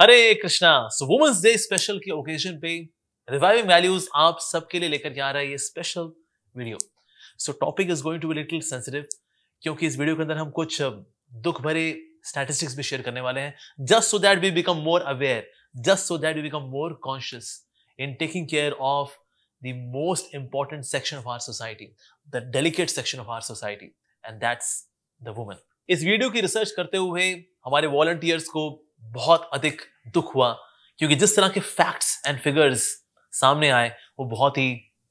हरे Krishna so women's day special के occasion पे reviving values आप सबके लिए लेकर के आ रहा है ये special video so topic is going to be little sensitive क्योंकि इस वीडियो के अंदर हम कुछ दुख भरे स्टैटिस्टिक्स भी शेयर करने वाले हैं just so that we become more aware just so that we become more conscious in taking care of the most important section of our society the delicate section of our society and that's the women इस video की research करते हुए हमारे volunteers को बहुत अधिक दुख हुआ क्योंकि जिस तरह के फैक्ट्स एंड फिगर्स सामने आए वो बहुत ही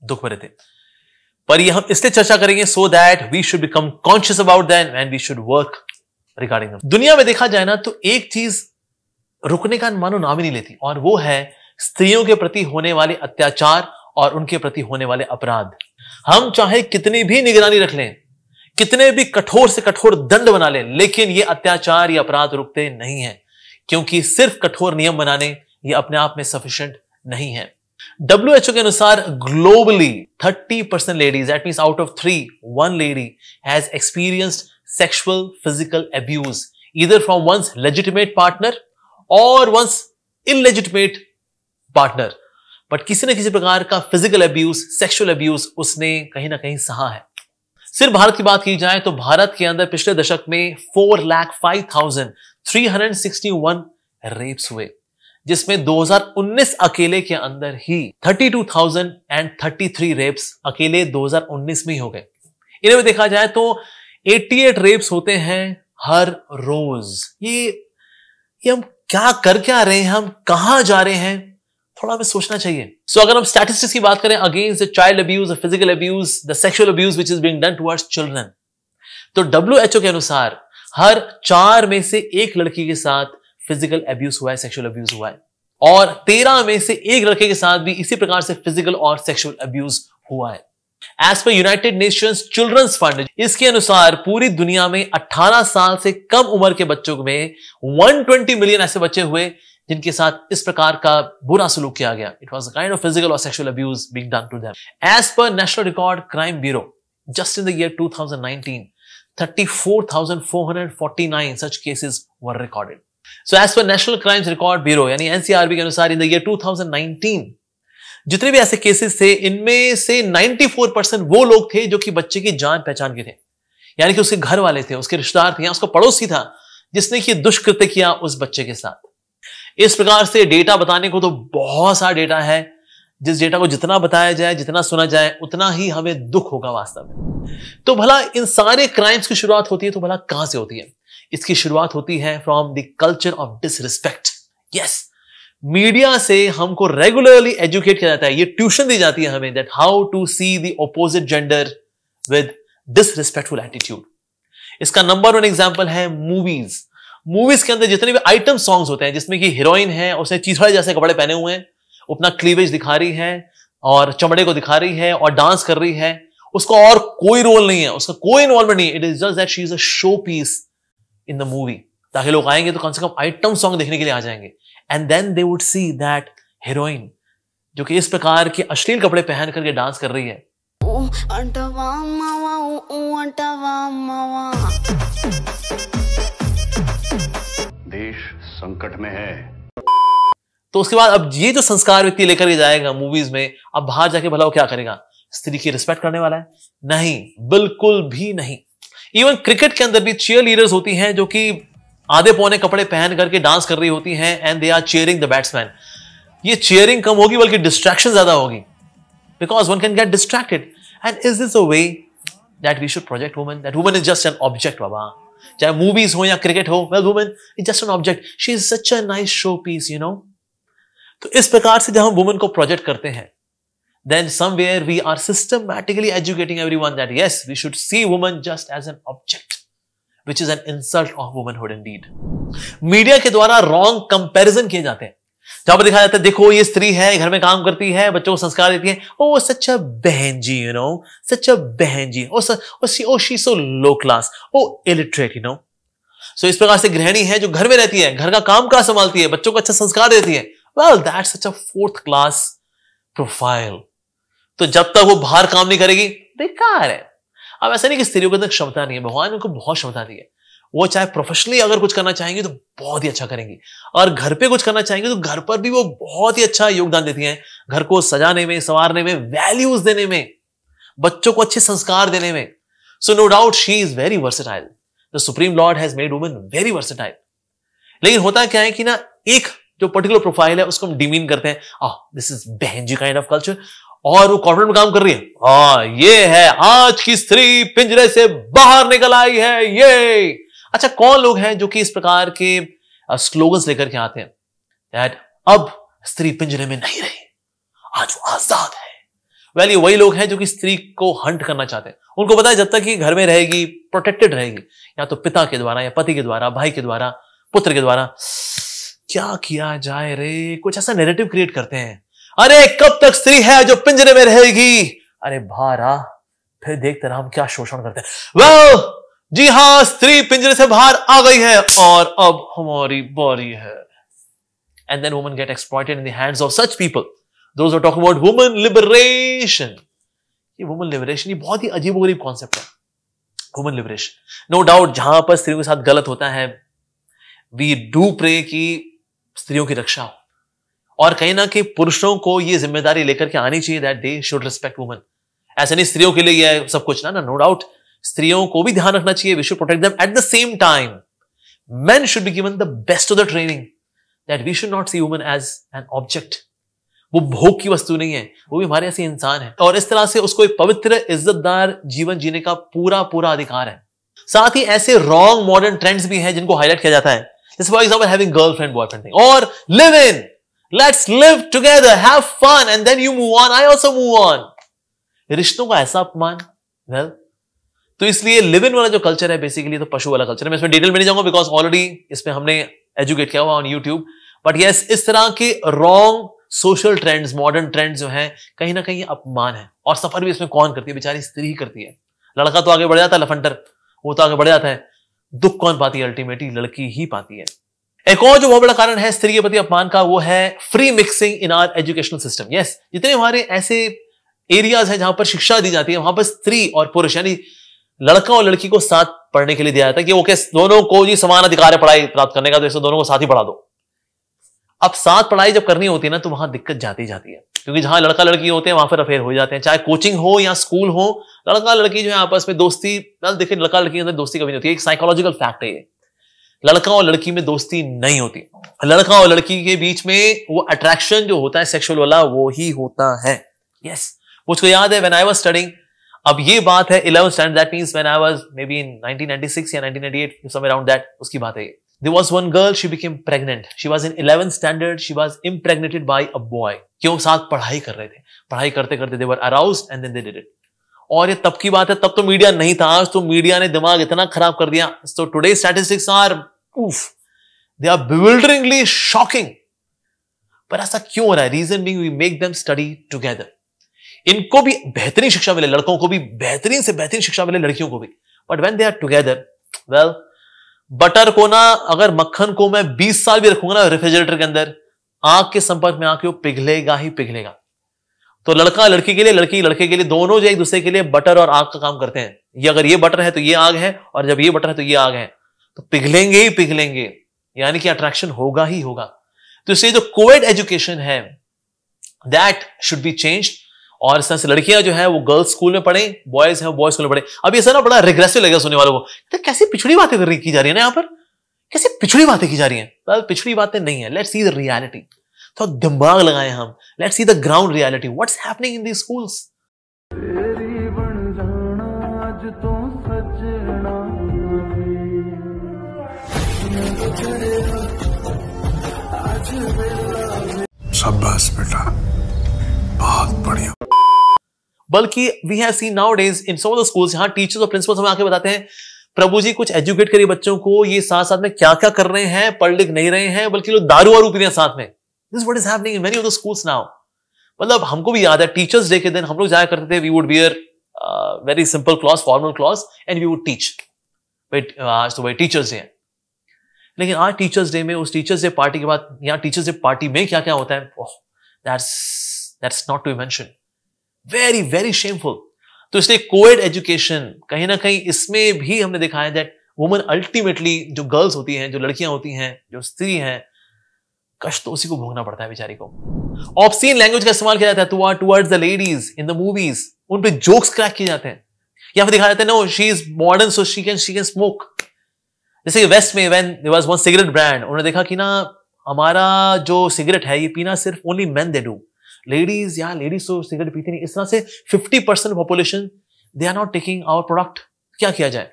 दुख भरे थे पर ये हम इसलिए चर्चा करेंगे so that we should become conscious about then and we should work regarding दुनिया में देखा जाए ना तो एक चीज रुकने का मानो नाम ही नहीं लेती और वो है स्त्रियों के प्रति होने वाले अत्याचार और उनके प्रति होने वाले अपराध हम चाहे कितनी भी निगरानी रख लें कितने भी कठोर से कठोर दंड बना लें लेकिन ये अत्याचार या अपराध रुकते नहीं है क्योंकि सिर्फ कठोर नियम बनाने ये अपने आप में सफिशियंट नहीं है डब्ल्यू एच ओ के अनुसार globally thirty percent ladies at mean out of three one lady has experienced sexual physical abuse either from one's legitimate partner और वंस इनलेजिटिमेट पार्टनर बट किसी न किसी प्रकार का फिजिकल अब्यूज सेक्सुअल अब्यूज उसने कहीं ना कहीं सहा है सिर्फ भारत की बात की जाए तो भारत के अंदर पिछले दशक में four lakh five thousand three hundred sixty one rapes हुए जिसमें 2019 अकेले के अंदर ही एंड थ्री रेप्स अकेले 2019 में ही हो गए इन्हें भी देखा जाए तो 88 रेप्स होते हैं हर रोज ये ये हम क्या कर क्या रहे हैं हम कहा जा रहे हैं थोड़ा हमें सोचना चाहिए सो so, अगर हम स्टैटिस्टिक्स की बात करें against the child abuse physical abuse the sexual abuse which is being done towards children तो डब्ल्यू के अनुसार हर चार में से एक लड़की के साथ फिजिकल अब्यूज हुआ है सेक्सुअल अब्यूज हुआ है और तेरह में से एक लड़के के साथ भी इसी प्रकार से फिजिकल और सेक्सुअल अब्यूज हुआ है as per United nation children's fund इसके अनुसार पूरी दुनिया में 18 साल से कम उम्र के बच्चों में 120 मिलियन ऐसे बच्चे हुए जिनके साथ इस प्रकार का बुरा सलूक किया गया it was kind of physical और sexual abuse being done to them as per national record crime bureau just in the year 2019 यानी के अनुसार 2019 जितने भी ऐसे केसेस थे इनमें से 94 परसेंट वो लोग थे जो कि बच्चे की जान पहचान के थे यानी कि उसके घर वाले थे उसके रिश्तेदार थे या उसका पड़ोसी था जिसने कि दुष्कृत्य किया उस बच्चे के साथ इस प्रकार से डेटा बताने को तो बहुत सारा डेटा है जिस डेटा को जितना बताया जाए जितना सुना जाए उतना ही हमें दुख होगा वास्तव में तो भला इन सारे क्राइम्स की शुरुआत होती है तो भला कहां से होती है इसकी शुरुआत होती है from the culture of disrespect yes media से हमको रेगुलरली एजुकेट किया जाता है ये ट्यूशन दी जाती है हमें that how to see the opposite gender with disrespectful attitude इसका नंबर वन एग्जाम्पल है मूवीज मूवीज के अंदर जितने भी आइटम सॉन्ग्स होते हैं जिसमें कि हीरोइन है उसने चीसड़े जैसे कपड़े पहने हुए हैं अपना क्लीवेज दिखा रही है और चमड़े को दिखा रही है और डांस कर रही है उसको और कोई रोल नहीं है उसका कोई इन्वॉल्वमेंट नहीं it is just that she is a show piece in the movie ताकि लोग आएंगे तो कम से कम आइटम सॉन्ग देखने के लिए आ जाएंगे and then they would see that heroine जो कि इस प्रकार के अश्लील कपड़े पहन करके डांस कर रही है ओ, देश संकट में है तो उसके बाद अब ये जो संस्कार व्यक्ति लेकर के जाएगा मूवीज में अब बाहर जाके भला वो क्या करेगा स्त्री की रिस्पेक्ट करने वाला है नहीं बिल्कुल भी नहीं इवन क्रिकेट के अंदर भी चेयर लीडर्स होती हैं जो कि आधे पौने कपड़े पहन करके डांस कर रही होती हैं and they are cheering the batsman ये चेयरिंग कम होगी बल्कि डिस्ट्रैक्शन ज्यादा होगी because one can get distracted and is this a way that we should project woman that woman is just an object बाबा चाहे मूवीज हो या क्रिकेट हो well women is just an object she is such a nice show piece you know तो इस प्रकार से जब हम वुमेन को प्रोजेक्ट करते हैं then somewhere we are systematically educating every one that yes we should see woman just as an object which is an insult of womanhood indeed media के द्वारा रॉन्ग कंपेरिजन किए जाते हैं जहां तो पर दिखाया जाता है देखो ये स्त्री है घर में काम करती है बच्चों को संस्कार देती है ओ सच a behen ji you know such a behen ji oh see oh she so low class oh illiterate you know so इस प्रकार से गृहिणी है जो घर में रहती है घर का काम काज संभालती है बच्चों को अच्छा संस्कार देती है well that such a fourth class profile तो जब तक वो बाहर काम नहीं करेगी बेकार है अब ऐसा नहीं कि स्त्रियों के अंदर क्षमता नहीं है भगवान ने उनको बहुत क्षमता दी है वो चाहे प्रोफेशनली अगर कुछ करना चाहेंगे तो बहुत ही अच्छा करेंगी और घर पे कुछ करना चाहेंगे तो घर पर भी वो बहुत ही अच्छा योगदान देती हैं घर को सजाने में संवारने में वैल्यूज देने में बच्चों को अच्छे संस्कार देने में so no doubt she is very versatile the supreme lord has made women very versatile लेकिन होता क्या है कि ना एक जो पर्टिकुलर प्रोफाइल है उसको हम डिमीन करते हैं आ दिस इज बहन जी काइंड ऑफ कल्चर और वो कॉर्पोरेट में काम कर रही है आ, ah, ये है आज की स्त्री पिंजरे से बाहर निकल आई है ये अच्छा कौन लोग हैं जो कि इस प्रकार के स्लोगन्स लेकर के आते हैं दैट अब स्त्री पिंजरे में नहीं रही आज वो आजाद है वेल ये वही लोग हैं जो कि स्त्री को हंट करना चाहते हैं उनको पता है जब तक कि घर में रहेगी प्रोटेक्टेड रहेगी या तो पिता के द्वारा या पति के द्वारा भाई के द्वारा पुत्र के द्वारा क्या किया जाए रे कुछ ऐसा नेगेटिव क्रिएट करते हैं अरे कब तक स्त्री है जो पिंजरे में रहेगी अरे भारा फिर देखते रहा हम क्या शोषण करते हैं वेल well, जी हां स्त्री पिंजरे से बाहर आ गई है और अब हमारी बारी है and then woman get exploited in the hands of such people those talk about woman liberation ये वुमन लिबरेशन ये बहुत ही अजीब गरीब कॉन्सेप्ट है वुमन लिबरेशन नो डाउट जहां पर स्त्रियों के साथ गलत होता है वी डू प्रे की स्त्रियों की रक्षा हो और कहीं ना कहीं पुरुषों को ये जिम्मेदारी लेकर के आनी चाहिए that they should respect woman ऐसे नहीं स्त्रियों के लिए यह सब कुछ ना ना नो डाउट स्त्रियों को भी ध्यान रखना चाहिए we protect them at the same time man should be given the best of the training that we should not see women as an object वो भोग की वस्तु नहीं है वो भी हमारे ऐसे इंसान है और इस तरह से उसको एक पवित्र इज्जतदार जीवन जीने का पूरा पूरा अधिकार है साथ ही ऐसे रॉन्ग मॉडर्न ट्रेंड्स भी हैं जिनको हाईलाइट किया जाता है जैसे for example having girlfriend boyfriend और live in let's live together have fun and then you move on I also move on रिश्तों का ऐसा अपमान वेल well, तो इसलिए लिव इन वाला जो कल्चर है बेसिकली तो पशु वाला कल्चर है मैं इसमें डिटेल में नहीं जाऊंगा बिकॉज ऑलरेडी इसमें हमने एजुकेट किया हुआ ऑन यूट्यूब बट यस इस तरह के wrong social trends modern trends जो हैं कहीं ना कहीं अपमान है और सफर भी इसमें कौन करती है बेचारी स्त्री ही करती है लड़का तो आगे बढ़ जाता है लफंटर वो तो आगे बढ़ जाता है दुख कौन पाती है अल्टीमेटली लड़की ही पाती है एक और जो बहुत बड़ा कारण है स्त्री के प्रति अपमान का वो है free mixing in our educational system yes जितने हमारे ऐसे एरियाज हैं जहां पर शिक्षा दी जाती है वहां पर स्त्री और पुरुष यानी लड़का और लड़की को साथ पढ़ने के लिए दिया जाता है कि ओके दोनों को जी समान अधिकार है पढ़ाई प्राप्त करने का तो इसको दोनों को साथ ही पढ़ा दो अब साथ पढ़ाई जब करनी होती है ना तो वहां दिक्कत जाती जाती है क्योंकि जहां लड़का लड़की होते हैं वहां पर अफेयर हो जाते हैं चाहे कोचिंग हो या स्कूल हो लड़का लड़की जो है आपस में दोस्ती देखिए लड़का लड़की अंदर दोस्ती कभी नहीं होती एक साइकोलॉजिकल फैक्ट है ये लड़का और लड़की में दोस्ती नहीं होती लड़का और लड़की के बीच में वो अट्रैक्शन जो होता है सेक्सुअल वाला वो ही होता है यस yes. मुझको याद है वेन आई वॉज स्टडिंग अब ये बात है eleven standard that means I was maybe in या 1998 उसकी बात है There was one girl, she became pregnant. She was in 11th standard. She was impregnated by a boy. क्यों साथ पढ़ाई कर रहे थे पढ़ाई करते करते they were aroused and then they did it और ये तब की बात है तब तो मीडिया नहीं था आज तो मीडिया ने दिमाग इतना खराब कर दिया सो टुडे स्टैटिस्टिक्स आर उफ दे आर बिविल्डरिंगली शॉकिंग पर ऐसा क्यों हो रहा है reason being we make them study together इनको भी बेहतरीन शिक्षा मिले लड़कों को भी बेहतरीन से बेहतरीन शिक्षा मिले लड़कियों को भी but when they are together well better को ना अगर मक्खन को मैं 20 साल भी रखूंगा ना रेफ्रिजरेटर के अंदर आंख के संपर्क में आके वो पिघलेगा ही पिघलेगा तो लड़का लड़की के लिए लड़की लड़के के लिए दोनों जो एक दूसरे के लिए बटर और आग का काम करते हैं ये अगर ये बटर है तो ये आग है और जब ये बटर है तो ये आग है तो पिघलेंगे ही पिघलेंगे यानी कि अट्रैक्शन होगा ही होगा तो इसलिए जो कोविड एजुकेशन है दैट शुड बी चेंज्ड और इस तरह से लड़कियां जो है वो गर्ल्स स्कूल में पढ़े बॉयज है बॉयज स्कूल में पढ़े अब ये सर ना बड़ा रिग्रेसिव लगेगा सुनने वालों को तो कैसी पिछड़ी बातें की जा रही है ना यहाँ पर कैसी पिछड़ी बातें की जा रही है तो पिछड़ी बातें नहीं है लेट सी द रियालिटी तो दिमाग लगाए हम let see the ground reality what's happening in the schools बस बेटा बहुत बढ़िया बल्कि we have seen nowadays in some of the schools यहां टीचर्स और प्रिंसिपल्स हमें आके बताते हैं प्रभु जी कुछ एजुकेट करिए बच्चों को ये साथ साथ में क्या क्या कर रहे हैं पढ़ लिख नहीं रहे हैं बल्कि लोग दारू वारू पी रहे हैं साथ में this what is happening in many of the schools now मतलब हमको भी याद है टीचर्स डे के दिन हम लोग जाया करते थे we would wear very simple clothes formal clothes and we would teach आज तो भाई टीचर्स डे है लेकिन आज टीचर्स डे में उस टीचर्स डे पार्टी के बाद यहाँ टीचर्स डे पार्टी में क्या क्या होता है that's oh, that's not to mention very very shameful तो इसलिए कोएड एजुकेशन कहीं ना कहीं इसमें भी हमने देखा है दैट वुमन अल्टीमेटली जो गर्ल्स होती हैं जो लड़कियां होती हैं जो स्त्री हैं कष्ट तो उसी को भोगना पड़ता है बेचारी को ऑप्सीन लैंग्वेज का इस्तेमाल किया जाता है toward towards the ladies in the movies उन पे जोक्स क्रैक किए जाते हैं या फिर दिखाया जाता है no she is modern so she can she can smoke जैसे वेस्ट में when there was one cigarette brand उन्होंने देखा कि ना हमारा जो सिगरेट है ये पीना सिर्फ only man they do ladies या लेडीज तो सिगरेट पीती नहीं इस तरह से 50 percent population they are not taking our product क्या किया जाए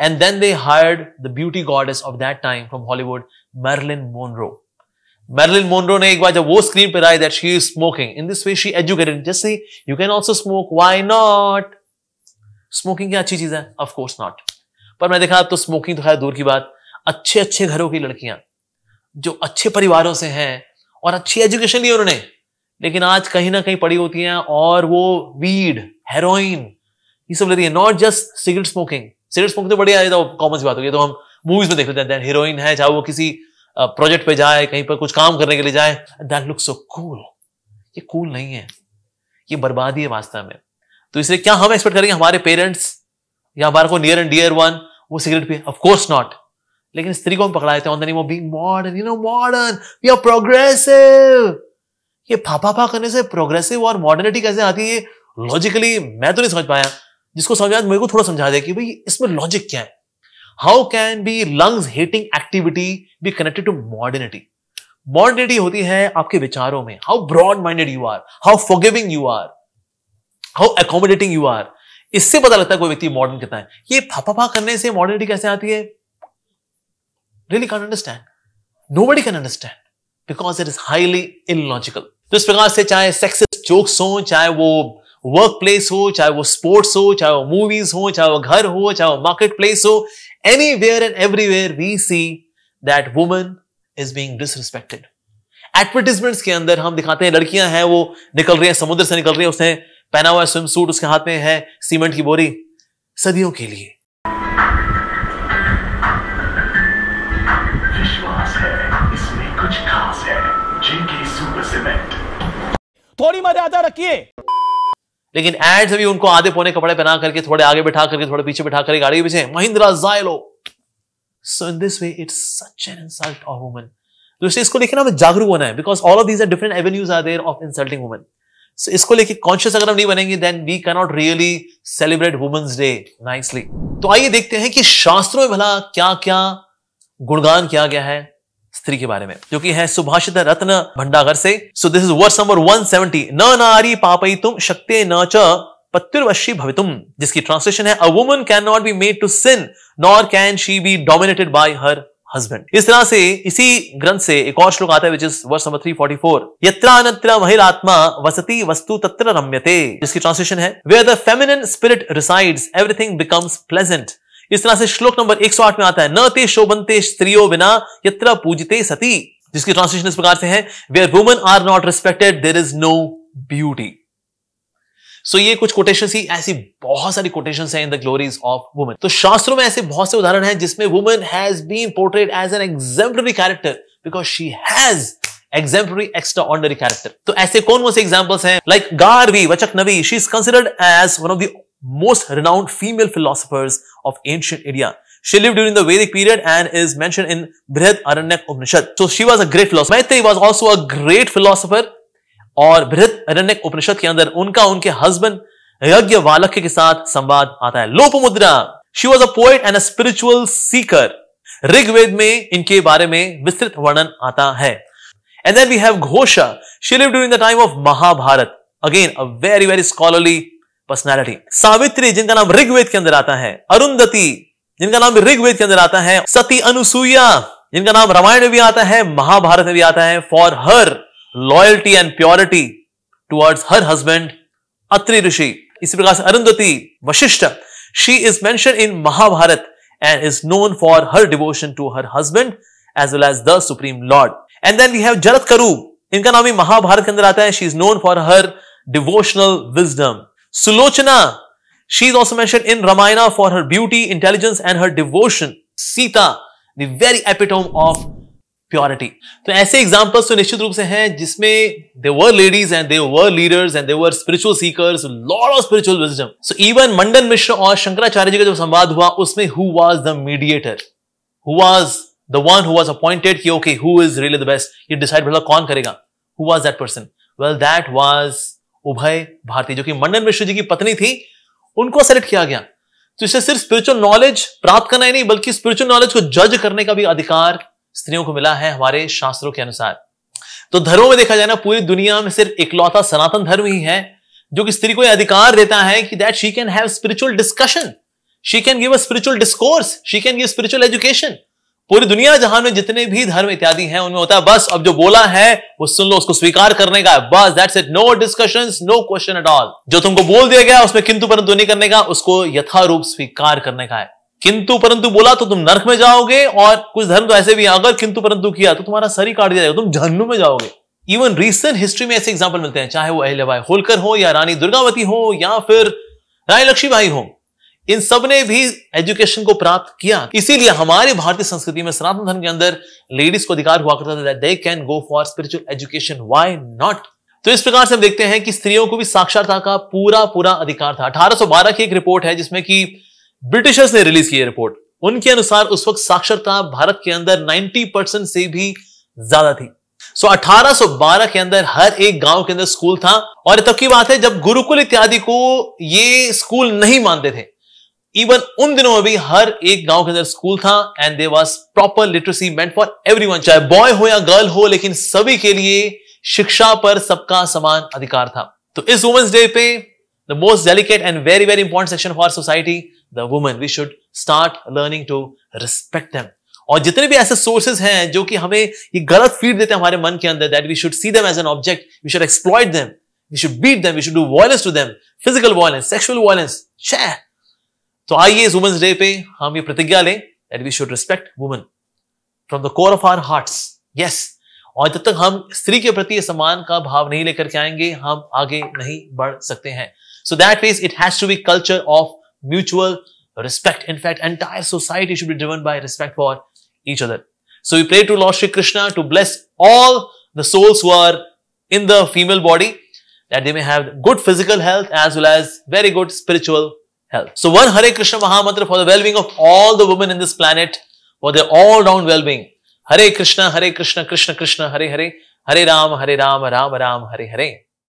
and then they hired the beauty goddess of that time from Hollywood Marilyn Monroe Marilyn Monroe ने एक बार जब वो स्क्रीन पर आई that she is smoking in this way she educated जैसे you can also smoke why not smoking क्या अच्छी चीज है ऑफकोर्स नॉट पर मैं देखा तो स्मोकिंग तो खैर दूर की बात अच्छे अच्छे घरों की लड़कियां जो अच्छे परिवारों से हैं और अच्छी एजुकेशन ली उन्होंने लेकिन आज कहीं ना कहीं पड़ी होती हैं और वो वीड हेरोइन ये सब लेती है not just cigarette smoking cigarette smoking तो बढ़िया तो कॉमन सी बात होगी तो हम मूवीज में देख लेते हैं हीरोइन है चाहे वो किसी प्रोजेक्ट पे जाए कहीं पर कुछ काम करने के लिए जाए दैट लुक सो कूल ये कूल नहीं है ये बर्बादी है वास्तव में तो इसलिए क्या हम एक्सपेक्ट करेंगे हमारे पेरेंट्स या हमारे को नियर एंड डियर वन वो सिगरेट पिए ऑफकोर्स नॉट लेकिन स्त्री को हम पकड़ा देते हैं on the name of being modern you know modern we are progressive ये फाफा फा करने से प्रोग्रेसिव और मॉडर्निटी कैसे आती है लॉजिकली मैं तो नहीं समझ पाया जिसको समझा मेरे को थोड़ा समझा दे कि भाई इसमें लॉजिक क्या है how can be lungs heating activity be connected to modernity modernity होती है आपके विचारों में how broad minded you are how forgiving you are how accommodating you are इससे पता लगता है कोई व्यक्ति मॉडर्न कितना है ये फाफा फा करने से मॉडर्निटी कैसे आती है really can understand nobody can understand because it is highly illogical. तो इस प्रकार से चाहे सेक्सेस जोक्स हो चाहे वो वर्क प्लेस हो चाहे वो स्पोर्ट्स हो चाहे वो मूवीज हो चाहे वो घर हो चाहे वो मार्केट प्लेस हो anywhere and everywhere we see that woman is being disrespected advertisements के अंदर हम दिखाते हैं लड़कियां हैं वो निकल रही हैं समुद्र से निकल रही है उसने पहना हुआ स्विम सूट उसके हाथ में है सीमेंट की बोरी सदियों के लिए थोड़ी मर्यादा रखिए लेकिन एड्स अभी उनको आधे पौने कपड़े पहना करके थोड़े आगे बिठा करके थोड़े पीछे बिठा करके गाड़ी पीछे Mahindra Xylo so in this way it's such an insult of woman दूसरे इसको लेकर ना हमें जागरूक होना है because all of these are different avenues are there of insulting woman so इसको लेके कॉन्शियस अगर हम नहीं बनेंगे then we cannot really celebrate women's day nicely तो आइए देखते हैं कि शास्त्रों में भला क्या क्या गुणगान किया गया है स्त्री के बारे में जो कि है सुभाषित रत्न भंडागर से so this is verse number 170 न नारी पापई तुम शक्ति न च पत्युर्वशी भवितुम जिसकी ट्रांसलेशन है a woman can not be made to sin nor can she be dominated by her husband इस तरह से इसी ग्रंथ से एक और श्लोक आता है विच इज वर्स नंबर 344 यत्रानत्र महिलात्मा वसति वस्तु तत्र रम्यते जिसकी ट्रांसलेशन है where the feminine spirit resides everything becomes pleasant इस तरह से श्लोक नंबर 108 में आता है न ते शोभनते स्त्रियो बिना यत्र पूजते सती जिसकी ट्रांसलेशन इस प्रकार से है where woman are not respected there is no beauty so ये कुछ कोटेशन ही ऐसी बहुत सारी कोटेशन हैं in the glories of women तो शास्त्रों में ऐसे बहुत से उदाहरण हैं जिसमें women has been portrayed as an exemplary character because she has extraordinary character तो ऐसे कौन कौन से एग्जाम्पल्स हैं like Gargi Vachaknavi she is considered as one of the most renowned female philosophers of ancient India. She lived during the Vedic period and is mentioned in Brihad Aranyak Upanishad. So she was a great philosopher. Maitreyi was also a great philosopher और बृहद अरण्यक उपनिषद के अंदर उनका उनके husband यज्ञ वालक्य के साथ संवाद आता है Lopamudra she was a poet and a spiritual seeker Rigveda में इनके बारे में विस्तृत वर्णन आता है and then we have Ghosha she live during the time of Mahabharata again a very very scholarly personality Savitri जिनका नाम ऋग्वेद के अंदर आता है अरुंधति जिनका नाम ऋग्वेद के अंदर आता है सती अनुसुईया जिनका नाम रामायण में भी आता है महाभारत में भी आता है for her loyalty and purity towards her husband Atri Rishi इसी प्रकार से Arundhati Vashishtha she is mention in Mahabharata and is known for her devotion to her husband as well as the supreme lord and then we have Jaratkaru इनका नाम ही महाभारत के अंदर आता है she is known for her devotional wisdom Sulochana. She is also mentioned in Ramayana for her beauty, intelligence, and her devotion. Sita, the very epitome of purity तो ऐसे examples तो निश्चित रूप से हैं जिसमें they were ladies and they were leaders and they were spiritual seekers lord of spiritual wisdom so even Mandan Mishra और शंकराचार्य जी का जो संवाद हुआ उसमें who was the mediator who was the one who was appointed कि okay who is really the best ये decide मतलब कौन करेगा who was that person well that was Ubhaya Bharati जो कि मंडन मिश्र जी की पत्नी थी उनको सेलेक्ट किया गया तो इसे सिर्फ स्पिरिचुअल नॉलेज प्राप्त करना ही नहीं बल्कि स्पिरिचुअल नॉलेज को जज करने का भी अधिकार स्त्रियों को मिला है हमारे शास्त्रों के अनुसार तो धर्मों में देखा जाए ना पूरी दुनिया में सिर्फ इकलौता सनातन धर्म ही है जो कि स्त्री को यह अधिकार देता है कि that she can have spiritual discussion she can give a spiritual discourse she can give spiritual education पूरी दुनिया जहां में जितने भी धर्म इत्यादि हैं उनमें होता है बस अब जो बोला है वो सुन लो उसको स्वीकार करने का बस that's it no discussion no question at all जो तुमको बोल दिया गया उसमें किंतु परंतु नहीं करने का उसको यथारूप स्वीकार करने का है किंतु परंतु बोला तो तुम नर्क में जाओगे और कुछ धर्म तो ऐसे भी अगर किंतु परंतु किया तो तुम्हारा सर ही काट दिया जाएगा तुम जहन्नुम में जाओगे इवन रिसेंट हिस्ट्री में ऐसे एग्जाम्पल मिलते हैं चाहे वो भाई होलकर हो या रानी दुर्गावती हो या फिर रानी भाई हो इन सब ने भी एजुकेशन को प्राप्त किया इसीलिए हमारे भारतीय संस्कृति में सनातन धर्म के अंदर लेडीज को अधिकार हुआ करता था they can go for spiritual education why not तो इस प्रकार से हम देखते हैं कि स्त्रियों को भी साक्षरता का पूरा पूरा अधिकार था 1812 की एक रिपोर्ट है जिसमें कि ब्रिटिशर्स ने रिलीज की रिपोर्ट उनके अनुसार उस वक्त साक्षरता भारत के अंदर 90 परसेंट से भी ज्यादा थी सो so, 1812 के अंदर हर एक गांव के अंदर स्कूल था और तब की बात है जब गुरुकुल इत्यादि को ये स्कूल नहीं मानते थे इवन उन दिनों में भी हर एक गांव के अंदर स्कूल था and there was proper literacy meant for every one चाहे बॉय हो या गर्ल हो लेकिन सभी के लिए शिक्षा पर सबका समान अधिकार था तो इस वुमेन्स डे पे the most delicate and very very important section for society the women we should start learning to respect them और जितने भी ऐसे सोर्सेज हैं जो कि हमें ये गलत फीड देते हैं हमारे मन के अंदर that we should see them as an object we should exploit them we should beat them we should do violence to them physical violence sexual violence तो आइए इस वुमेन्स डे पे हम ये प्रतिज्ञा लें that we should respect women from the core of our heart yes और जब तक हम स्त्री के प्रति सम्मान का भाव नहीं लेकर के आएंगे हम आगे नहीं बढ़ सकते हैं so that mean it has to be culture of mutual respect in fact entire society should be driven by respect for each other so we pray to Lord Shri Krishna to bless all the souls who are in the female body that they may have good physical health as well as very good spiritual health. So one Hare Krishna Mahamantra for the well-being of all the women in this planet, for their all-round well-being. Hare Krishna, Hare Krishna, Krishna Krishna, Hare Hare, Hare Rama, Hare Rama, Rama Rama, Hare Hare.